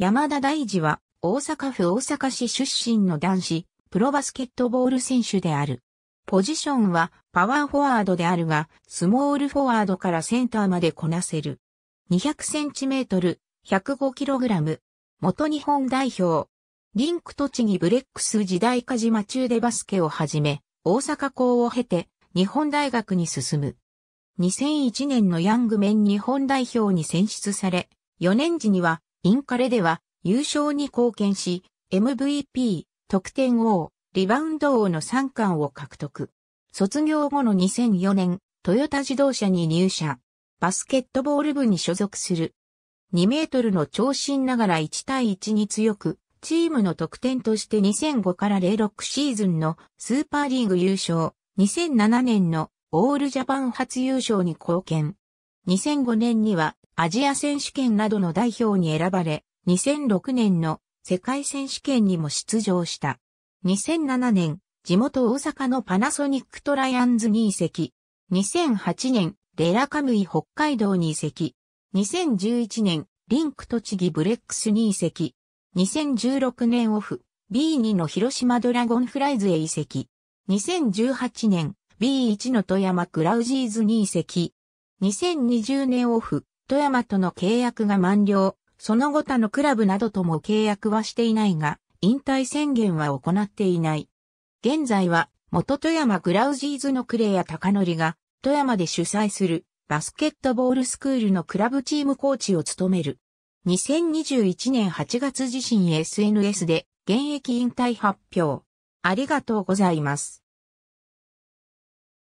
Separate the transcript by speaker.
Speaker 1: 山田大二は大阪府大阪市出身の男子、プロバスケットボール選手である。ポジションはパワーフォワードであるが、スモールフォワードからセンターまでこなせる。200センチメートル、105キログラム。元日本代表。リンク栃木ブレックス時代ジ島中でバスケを始め、大阪校を経て日本大学に進む。2001年のヤングメン日本代表に選出され、4年時にはインカレでは優勝に貢献し、MVP、得点王、リバウンド王の3冠を獲得。卒業後の2004年、トヨタ自動車に入社。バスケットボール部に所属する。2メートルの長身ながら1対1に強く、チームの得点として2005から06シーズンのスーパーリーグ優勝、2007年のオールジャパン初優勝に貢献。2005年にはアジア選手権などの代表に選ばれ、2006年の世界選手権にも出場した。2007年、地元大阪のパナソニックトライアンズに移籍。2008年、レラカムイ北海道に移籍。2011年、リンク栃木ブレックスに移籍。2016年オフ、B2 の広島ドラゴンフライズへ移籍。2018年、B1 の富山クラウジーズに移籍。2020年オフ、富山との契約が満了、その後他のクラブなどとも契約はしていないが、引退宣言は行っていない。現在は、元富山グラウジーズのクレア高則が、富山で主催するバスケットボールスクールのクラブチームコーチを務める。2021年8月自身 SNS で現役引退発表。ありがとうございます。